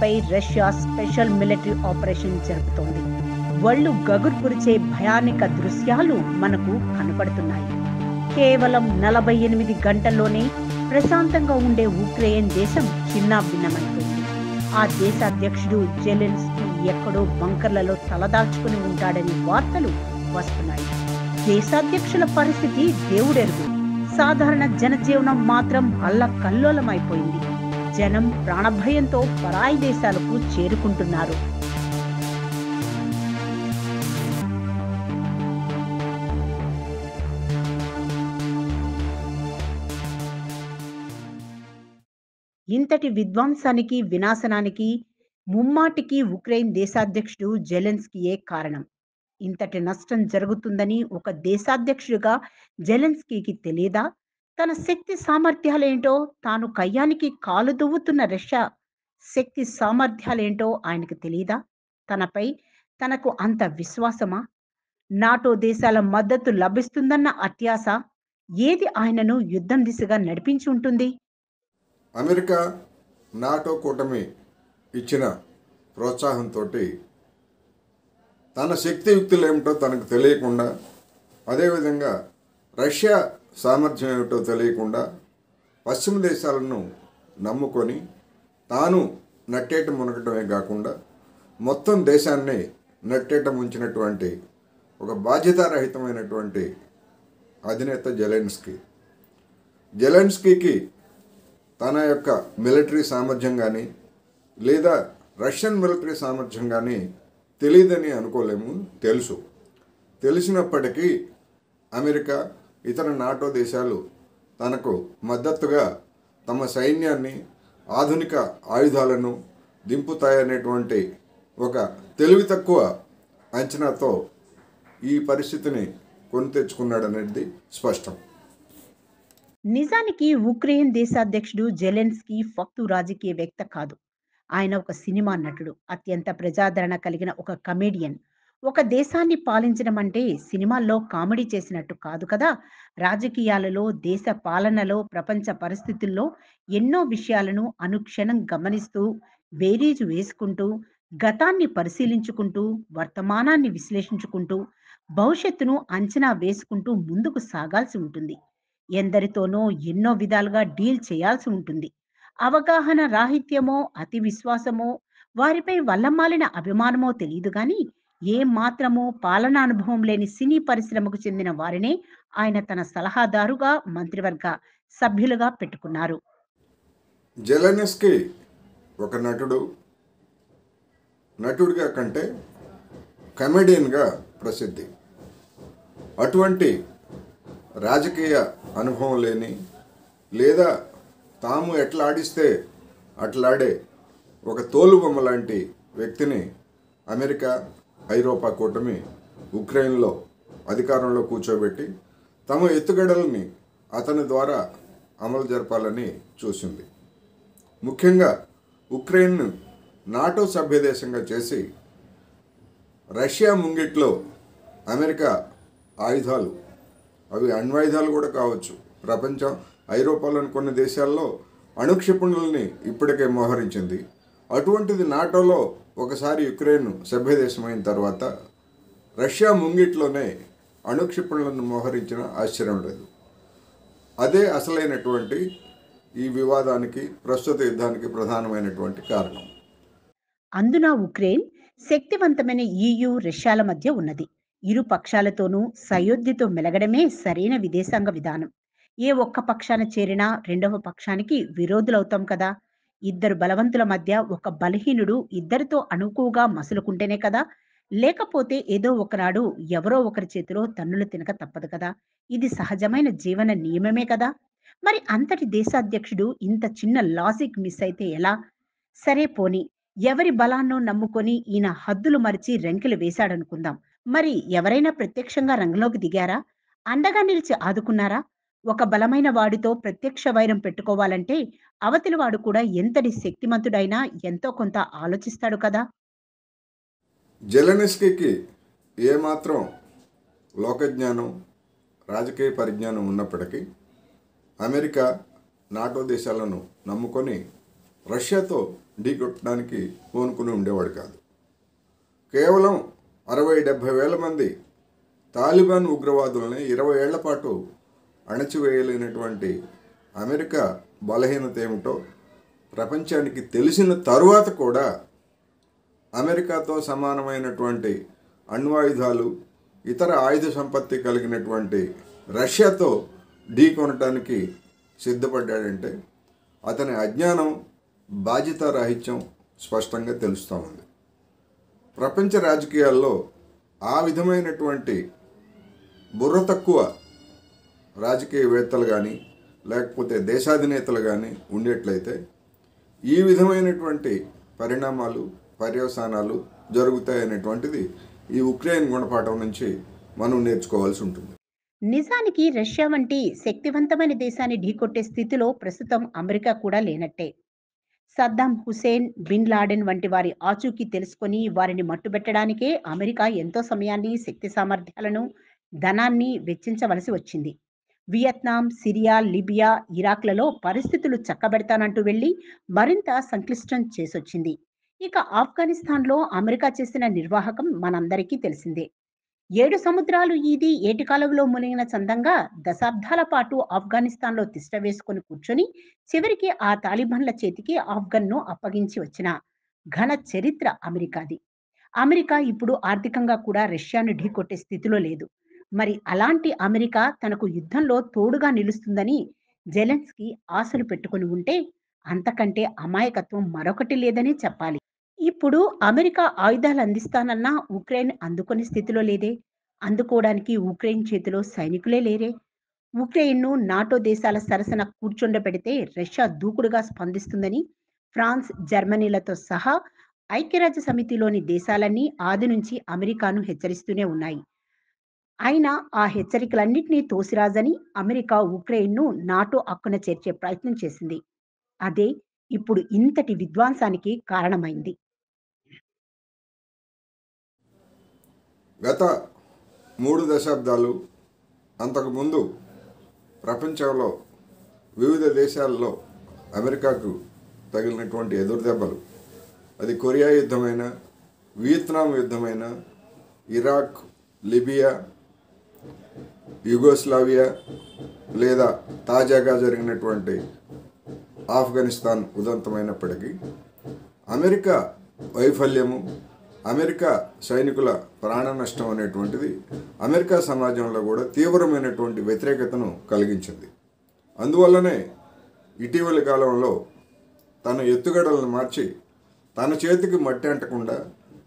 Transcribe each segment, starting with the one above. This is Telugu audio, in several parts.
పై రష్యా స్పెషల్ మిలిటరీ ఆపరేషన్ జరుపుతోంది వళ్ళు గగుర్పురిచే భయానిక దృశ్యాలు మనకు కనపడుతున్నాయి కేవలం నలభై ఎనిమిది గంటల్లోనే ప్రశాంతంగా ఉండే ఉక్రెయిన్ దేశం చిన్నాభిన్నమైపోయింది ఆ దేశ అధ్యక్షుడు జెలెన్స్కీ ఎక్కడో బంకర్లలో తలదాచుకుని ఉంటాడని వార్తలు వస్తున్నాయి దేశాధ్యక్షుల పరిస్థితి దేవుడెరుగు సాధారణ జనజీవనం మాత్రం అయిపోయింది జనం ప్రాణభయంతో పరాయి దేశాలకు చేరుకుంటున్నారు ఇంతటి విద్వాంసానికి వినాశనానికి ముమ్మాటికి ఉక్రెయిన్ దేశాధ్యక్షుడు జెలెన్స్కీయే కారణం ఇంతటి నష్టం జరుగుతుందని ఒక దేశాధ్యక్షుడిగా జెలెన్స్కీకి తెలియదా తన శక్తి సామర్థ్యాలేంటో తాను కయ్యానికి కాలు దువ్వుతున్న రష్యా శక్తి సామర్థ్యాలేంటో ఆయనకు తెలియదా తనపై తనకు అంత విశ్వాసమా నాటో దేశాల మద్దతు లభిస్తుందన్న అత్యాశ ఏది ఆయనను యుద్ధం దిశగా నడిపించి ఉంటుంది అమెరికా నాటో కూటమి ఇచ్చిన ప్రోత్సాహంతో తన శక్తియుక్తులు ఏమిటో తనకు తెలియకుండా అదేవిధంగా రష్యా సామర్థ్యం ఏమిటో తెలియకుండా పశ్చిమ దేశాలను నమ్ముకొని తాను నట్టేట మునగటమే కాకుండా మొత్తం దేశాన్ని నట్టేట ముంచినటువంటి ఒక బాధ్యతారహితమైనటువంటి అధినేత జెలెన్స్కి జెలెన్స్కీకి తన యొక్క మిలిటరీ సామర్థ్యం కానీ లేదా రష్యన్ మిలిటరీ సామర్థ్యం కానీ తెలియదని అనుకోలేము తెలుసు తెలిసినప్పటికీ అమెరికా ఇతర నాటో దేశాలు తనకు మద్దతుగా తమ సైన్యాన్ని ఆధునిక ఆయుధాలను దింపుతాయనేటువంటి ఒక తెలివి తక్కువ అంచనాతో ఈ పరిస్థితిని కొని తెచ్చుకున్నాడనేది స్పష్టం నిజానికి ఉక్రెయిన్ దేశాధ్యక్షుడు జెలెన్స్కి ఫక్తు రాజకీయ వ్యక్త కాదు ఆయన ఒక సినిమా నటుడు అత్యంత ప్రజాదరణ కలిగిన ఒక కమేడియన్ ఒక దేశాన్ని పాలించడం అంటే సినిమాల్లో కామెడీ చేసినట్టు కాదు కదా రాజకీయాలలో దేశ పాలనలో ప్రపంచ పరిస్థితుల్లో ఎన్నో విషయాలను అనుక్షణం గమనిస్తూ బేరీజు వేసుకుంటూ గతాన్ని పరిశీలించుకుంటూ వర్తమానాన్ని విశ్లేషించుకుంటూ భవిష్యత్తును అంచనా వేసుకుంటూ ముందుకు సాగాల్సి ఉంటుంది ఎందరితోనో ఎన్నో విధాలుగా డీల్ చేయాల్సి ఉంటుంది అవగాహన రాహిత్యమో అతి విశ్వాసమో వారిపై వల్లమాలిన అభిమానమో తెలియదు కానీ ఏ మాత్రమూ పాలన అనుభవం లేని సినీ పరిశ్రమకు చెందిన వారినే ఆయన తన సలహాదారుగా మంత్రివర్గ సభ్యులుగా పెట్టుకున్నారు జలనిస్కి ఒక నటుడు నటుడిగా కంటే కమెడియన్గా ప్రసిద్ధి అటువంటి రాజకీయ అనుభవం లేని లేదా తాము ఎట్లా ఆడిస్తే అట్లాడే ఒక తోలుబొమ్మ లాంటి వ్యక్తిని అమెరికా ఐరోపా కూటమి ఉక్రెయిన్లో అధికారంలో కూర్చోబెట్టి తమ ఎత్తుగడల్ని అతని ద్వారా అమలు జరపాలని చూసింది ముఖ్యంగా ఉక్రెయిన్ను నాటో సభ్యదేశంగా చేసి రష్యా ముంగిట్లో అమెరికా ఆయుధాలు అవి అణ్వాయుధాలు కూడా కావచ్చు ప్రపంచం ఐరోపాలోని కొన్ని దేశాల్లో అణుక్షిపుణులని ఇప్పటికే మోహరించింది అటువంటిది నాటోలో ఒకసారి యుక్రెయిన్ సభ్యదేశమైన తర్వాత రష్యా ముంగిట్లోనే అణుక్షిపణులను మోహరించిన ఆశ్చర్యం లేదు అదే అసలైనటువంటి ఈ వివాదానికి ప్రస్తుత యుద్ధానికి ప్రధానమైనటువంటి కారణం అందున ఉక్రెయిన్ శక్తివంతమైన ఈయు రష్యాల మధ్య ఉన్నది ఇరు పక్షాలతోనూ సయోధ్యతో మెలగడమే సరైన విదేశాంగ విధానం ఏ ఒక్క పక్షాన చేరినా రెండవ పక్షానికి విరోధులవుతాం కదా ఇద్దరు బలవంతుల మధ్య ఒక బలహీనుడు ఇద్దరితో అనుకువగా మసులుకుంటేనే కదా లేకపోతే ఏదో ఒకనాడు ఎవరో ఒకరి చేతిలో తన్నులు తినక తప్పదు కదా ఇది సహజమైన జీవన నియమమే కదా మరి అంతటి దేశాధ్యక్షుడు ఇంత చిన్న లాజిక్ మిస్ అయితే ఎలా సరే పోని ఎవరి బలాన్నో నమ్ముకొని ఈయన హద్దులు మరిచి రెంకిలు వేశాడనుకుందాం మరి ఎవరైనా ప్రత్యక్షంగా రంగంలోకి దిగారా అండగా నిలిచి ఆదుకున్నారా ఒక బలమైన వాడితో ప్రత్యక్ష వైరం పెట్టుకోవాలంటే అవతలి వాడు కూడా ఎంతటి శక్తిమంతుడైనా ఎంతో కొంత ఆలోచిస్తాడు కదా జెలెనిస్కీకి ఏమాత్రం లోకజ్ఞానం రాజకీయ పరిజ్ఞానం ఉన్నప్పటికీ అమెరికా నాటో దేశాలను నమ్ముకొని రష్యాతో ఢీకొట్టడానికి కోనుకుని ఉండేవాడు కాదు కేవలం అరవై డెబ్భై వేల మంది తాలిబాన్ ఉగ్రవాదులని ఇరవై ఏళ్ల పాటు అణచివేయలేనటువంటి అమెరికా బలహీనత ఏమిటో ప్రపంచానికి తెలిసిన తరువాత కూడా అమెరికాతో సమానమైనటువంటి అణ్వాయుధాలు ఇతర ఆయుధ సంపత్తి కలిగినటువంటి రష్యాతో ఢీకొనటానికి సిద్ధపడ్డాడంటే అతని అజ్ఞానం బాధ్యత రాహిత్యం స్పష్టంగా తెలుస్తూ ఉంది ప్రపంచ రాజకీయాల్లో ఆ విధమైనటువంటి బుర్ర తక్కువ రాజకీయవేత్తలు కానీ లేకపోతే దేశాధినేతలు కానీ ఉండేట్లయితే ఈ విధమైనటువంటి పరిణామాలు పర్యవసానాలు జరుగుతాయనేటువంటిది ఈ ఉక్రెయిన్ గుణపాఠం నుంచి మనం నేర్చుకోవాల్సి ఉంటుంది నిజానికి రష్యా వంటి శక్తివంతమైన దేశాన్ని ఢీకొట్టే స్థితిలో ప్రస్తుతం అమెరికా కూడా లేనట్టే సద్దాం హుసేన్ బిన్ లాడెన్ వంటి వారి ఆచూకీ తెలుసుకొని వారిని మట్టుబెట్టడానికే అమెరికా ఎంతో సమయాన్ని శక్తి సామర్థ్యాలను ధనాన్ని వెచ్చించవలసి వచ్చింది వియత్నాం సిరియా లిబియా ఇరాక్లలో పరిస్థితులు చక్కబెడతానంటూ వెళ్లి మరింత సంక్లిష్టం చేసొచ్చింది ఇక ఆఫ్ఘనిస్తాన్లో అమెరికా చేసిన నిర్వాహకం మనందరికీ తెలిసిందే ఏడు సముద్రాలు ఈది ఏటికాలంలో మునిగిన చందంగా దశాబ్దాల పాటు ఆఫ్ఘనిస్తాన్లో తిష్ట వేసుకుని కూర్చొని చివరికి ఆ తాలిబాన్ల చేతికి ఆఫ్ఘన్ను అప్పగించి వచ్చిన ఘన చరిత్ర అమెరికాది అమెరికా ఇప్పుడు ఆర్థికంగా కూడా రష్యాను ఢీకొట్టే స్థితిలో లేదు మరి అలాంటి అమెరికా తనకు యుద్ధంలో తోడుగా నిలుస్తుందని జెలెన్స్కి ఆశలు పెట్టుకుని ఉంటే అంతకంటే అమాయకత్వం మరొకటి లేదని చెప్పాలి ఇప్పుడు అమెరికా ఆయుధాలు అందిస్తానన్నా ఉక్రెయిన్ అందుకునే స్థితిలో లేదే అందుకోవడానికి ఉక్రెయిన్ చేతిలో సైనికులే లేరే ఉక్రెయిన్ను నాటో దేశాల సరసన కూర్చుండబెడితే రష్యా దూకుడుగా స్పందిస్తుందని ఫ్రాన్స్ జర్మనీలతో సహా ఐక్యరాజ్య సమితిలోని దేశాలన్నీ ఆది నుంచి అమెరికాను హెచ్చరిస్తూనే ఉన్నాయి ఆయన ఆ హెచ్చరికలన్నింటినీ తోసిరాజని అమెరికా ఉక్రెయిన్ను నాటో అక్కున చేర్చే ప్రయత్నం చేసింది అదే ఇప్పుడు ఇంతటి విధ్వంసానికి కారణమైంది గత మూడు దశాబ్దాలు అంతకుముందు ప్రపంచంలో వివిధ దేశాల్లో అమెరికాకు తగిలినటువంటి ఎదురుదెబ్బలు అది కొరియా యుద్ధమైన వియత్నాం యుద్ధమైన ఇరాక్ లిబియా యుగోస్లావియా లేదా తాజాగా జరిగినటువంటి ఆఫ్ఘనిస్తాన్ ఉదంతమైనప్పటికీ అమెరికా వైఫల్యము అమెరికా సైనికుల ప్రాణ నష్టం అనేటువంటిది అమెరికా సమాజంలో కూడా తీవ్రమైనటువంటి వ్యతిరేకతను కలిగించింది అందువల్లనే ఇటీవలి కాలంలో తన ఎత్తుగడలను మార్చి తన చేతికి మట్టి అంటకుండా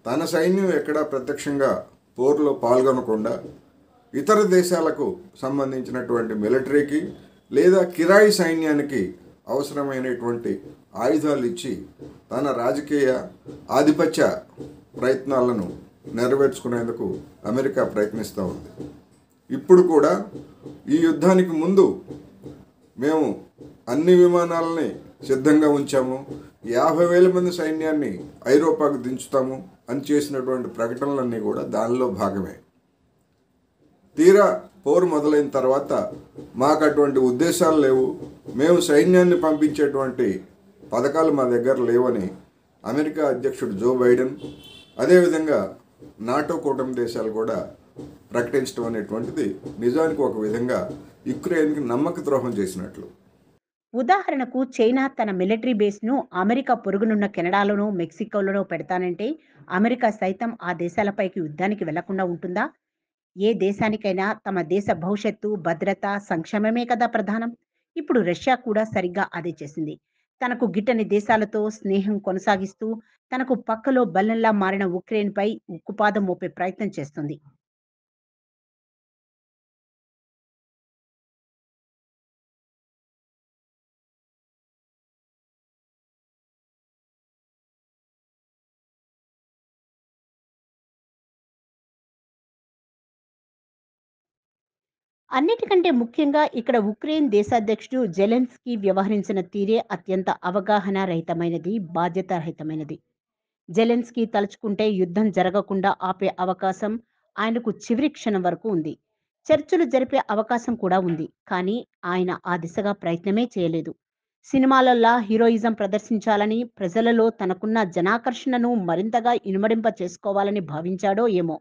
తన సైన్యం ఎక్కడా ప్రత్యక్షంగా పోరులో పాల్గొనకుండా ఇతర దేశాలకు సంబంధించినటువంటి మిలిటరీకి లేదా కిరాయి సైన్యానికి అవసరమైనటువంటి ఆయుధాలు ఇచ్చి తన రాజకీయ ఆధిపత్య ప్రయత్నాలను నెరవేర్చుకునేందుకు అమెరికా ప్రయత్నిస్తూ ఉంది ఇప్పుడు కూడా ఈ యుద్ధానికి ముందు మేము అన్ని విమానాలని సిద్ధంగా ఉంచాము యాభై వేల మంది సైన్యాన్ని ఐరోపాకు దించుతాము అని చేసినటువంటి ప్రకటనలన్నీ కూడా దానిలో భాగమే తీరా పోరు మొదలైన తర్వాత మాకు అటువంటి ఉద్దేశాలు లేవు మేము సైన్యాన్ని పంపించేటువంటి పథకాలు మా దగ్గర లేవని అమెరికా అధ్యక్షుడు జో బైడెన్ అదేవిధంగా నాటో కూటమి దేశాలు కూడా ప్రకటించడం అనేటువంటిది నిజానికి ఒక విధంగా యుక్రెయిన్కి నమ్మక ద్రోహం చేసినట్లు ఉదాహరణకు చైనా తన మిలిటరీ బేస్ను అమెరికా పొరుగునున్న కెనడాలోనూ మెక్సికోలోనూ పెడతానంటే అమెరికా సైతం ఆ దేశాలపైకి యుద్ధానికి వెళ్లకుండా ఉంటుందా ఏ దేశానికైనా తమ దేశ భవిష్యత్తు భద్రత సంక్షేమమే కదా ప్రధానం ఇప్పుడు రష్యా కూడా సరిగ్గా అదే చేసింది తనకు గిట్టని దేశాలతో స్నేహం కొనసాగిస్తూ తనకు పక్కలో బల్లంలా మారిన ఉక్రెయిన్పై ఉక్కుపాదం మోపే ప్రయత్నం చేస్తుంది అన్నిటికంటే ముఖ్యంగా ఇక్కడ ఉక్రెయిన్ దేశాధ్యక్షుడు జెలెన్స్కీ వ్యవహరించిన తీరే అత్యంత అవగాహన రహితమైనది బాధ్యతారహితమైనది జెలెన్స్కీ తలుచుకుంటే యుద్ధం జరగకుండా ఆపే అవకాశం ఆయనకు చివరి క్షణం వరకు ఉంది చర్చలు జరిపే అవకాశం కూడా ఉంది కానీ ఆయన ఆ దిశగా ప్రయత్నమే చేయలేదు సినిమాలల్లా హీరోయిజం ప్రదర్శించాలని ప్రజలలో తనకున్న జనాకర్షణను మరింతగా ఇనుమడింప చేసుకోవాలని భావించాడో ఏమో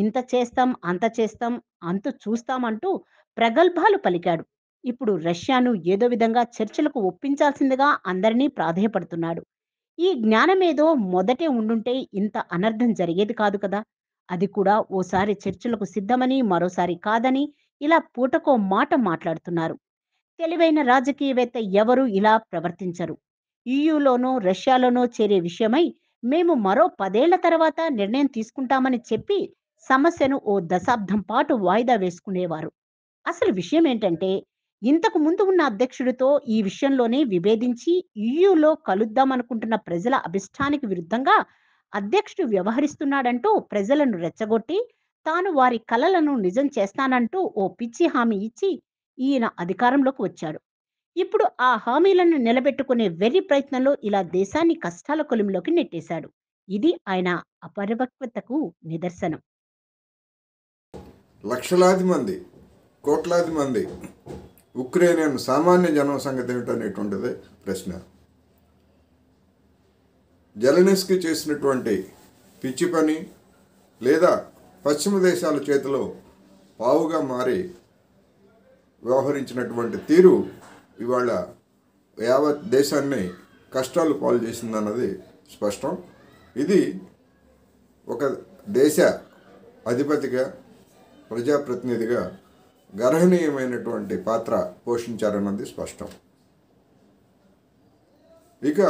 ఇంత చేస్తాం అంత చేస్తాం అంత చూస్తామంటూ ప్రగల్భాలు పలికాడు ఇప్పుడు రష్యాను ఏదో విధంగా చర్చలకు ఒప్పించాల్సిందిగా అందరినీ ప్రాధేయపడుతున్నాడు ఈ జ్ఞానమేదో మొదటే ఉండుంటే ఇంత అనర్థం జరిగేది కాదు కదా అది కూడా ఓసారి చర్చలకు సిద్ధమని మరోసారి కాదని ఇలా పూటకో మాట మాట్లాడుతున్నారు తెలివైన రాజకీయవేత్త ఎవరు ఇలా ప్రవర్తించరు ఈయూలోనో రష్యాలోనో చేరే విషయమై మేము మరో పదేళ్ల తర్వాత నిర్ణయం తీసుకుంటామని చెప్పి సమస్యను ఓ దశాబ్దం పాటు వాయిదా వేసుకునేవారు అసలు విషయం ఏంటంటే ఇంతకు ముందు ఉన్న అధ్యక్షుడితో ఈ విషయంలోనే విభేదించి ఈయూలో కలుద్దామనుకుంటున్న ప్రజల అభిష్టానికి విరుద్ధంగా అధ్యక్షుడు వ్యవహరిస్తున్నాడంటూ ప్రజలను రెచ్చగొట్టి తాను వారి కలలను నిజం చేస్తానంటూ ఓ పిచ్చి హామీ ఇచ్చి ఈయన అధికారంలోకి వచ్చాడు ఇప్పుడు ఆ హామీలను నిలబెట్టుకునే వెర్రి ప్రయత్నంలో ఇలా దేశాన్ని కష్టాల కొలిమిలోకి నెట్టేశాడు ఇది ఆయన అపరిపక్వతకు నిదర్శనం లక్షలాది మంది కోట్లాది మంది ఉక్రేనియన్ సామాన్య జనం సంగతి ఏమిటనేటువంటిది ప్రశ్న జలనిస్కి చేసినటువంటి పిచ్చి పని లేదా పశ్చిమ దేశాల చేతిలో పావుగా మారి వ్యవహరించినటువంటి తీరు ఇవాళ యావత్ దేశాన్ని కష్టాలు పాలు చేసిందన్నది స్పష్టం ఇది ఒక దేశ అధిపతిగా ప్రజాప్రతినిధిగా గర్హనీయమైనటువంటి పాత్ర పోషించారన్నది స్పష్టం ఇక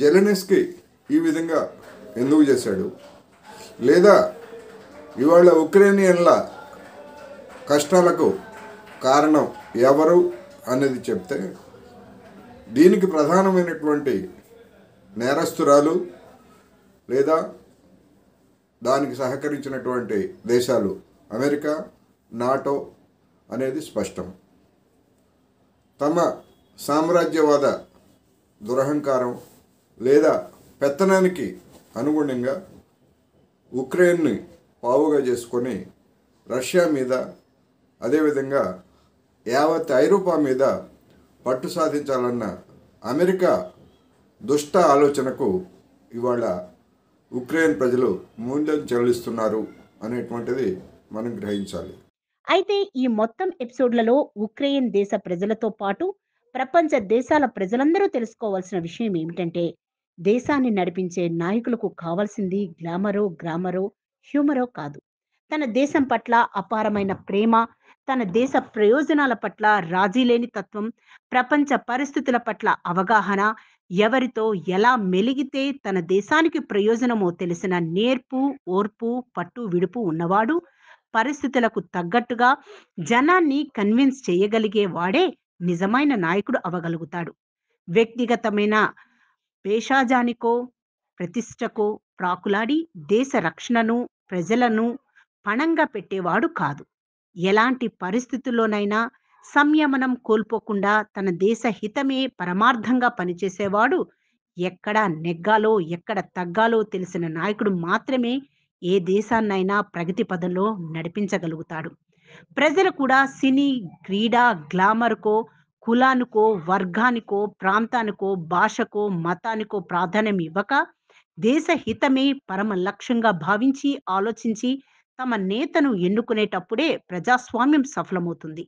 జెలెనెస్కి ఈ విధంగా ఎందుకు చేశాడు లేదా ఇవాళ ఉక్రేనియన్ల కష్టాలకు కారణం ఎవరు అనేది చెప్తే దీనికి ప్రధానమైనటువంటి నేరస్తురాలు లేదా దానికి సహకరించినటువంటి దేశాలు అమెరికా నాటో అనేది స్పష్టం తమ సామ్రాజ్యవాద దురహంకారం లేదా పెత్తనానికి అనుగుణంగా ఉక్రెయిన్ని పావుగా చేసుకొని రష్యా మీద అదేవిధంగా యావత్ ఐరోపా మీద పట్టు సాధించాలన్న అమెరికా దుష్ట ఆలోచనకు ఇవాళ ఉక్రెయిన్ ప్రజలు మూల్యం చెల్లిస్తున్నారు అనేటువంటిది మనం గ్రహించాలి అయితే ఈ మొత్తం ఎపిసోడ్లలో ఉక్రెయిన్ దేశ ప్రజలతో పాటు ప్రపంచ దేశాల ప్రజలందరూ తెలుసుకోవాల్సిన విషయం ఏమిటంటే దేశాన్ని నడిపించే నాయకులకు కావాల్సింది గ్లామరో గ్రామరో హ్యూమరో కాదు తన దేశం పట్ల అపారమైన ప్రేమ తన దేశ ప్రయోజనాల పట్ల రాజీలేని తత్వం ప్రపంచ పరిస్థితుల పట్ల అవగాహన ఎవరితో ఎలా మెలిగితే తన దేశానికి ప్రయోజనమో తెలిసిన నేర్పు ఓర్పు పట్టు విడుపు ఉన్నవాడు పరిస్థితులకు తగ్గట్టుగా జనాన్ని కన్విన్స్ చేయగలిగే వాడే నిజమైన నాయకుడు అవ్వగలుగుతాడు వ్యక్తిగతమైన పేషాజానికో ప్రతిష్టకో ప్రాకులాడి దేశ రక్షణను ప్రజలను పణంగా పెట్టేవాడు కాదు ఎలాంటి పరిస్థితుల్లోనైనా సంయమనం కోల్పోకుండా తన దేశ హితమే పరమార్థంగా పనిచేసేవాడు ఎక్కడ నెగ్గాలో ఎక్కడ తగ్గాలో తెలిసిన నాయకుడు మాత్రమే ఏ దేశాన్నైనా ప్రగతి పదంలో నడిపించగలుగుతాడు ప్రజలు కూడా సినీ క్రీడా గ్లామర్కో కులానికో వర్గానికో ప్రాంతానికో భాషకో మతానికో ప్రాధాన్యం ఇవ్వక దేశ హితమే పరమ లక్ష్యంగా భావించి ఆలోచించి తమ నేతను ఎన్నుకునేటప్పుడే ప్రజాస్వామ్యం సఫలమవుతుంది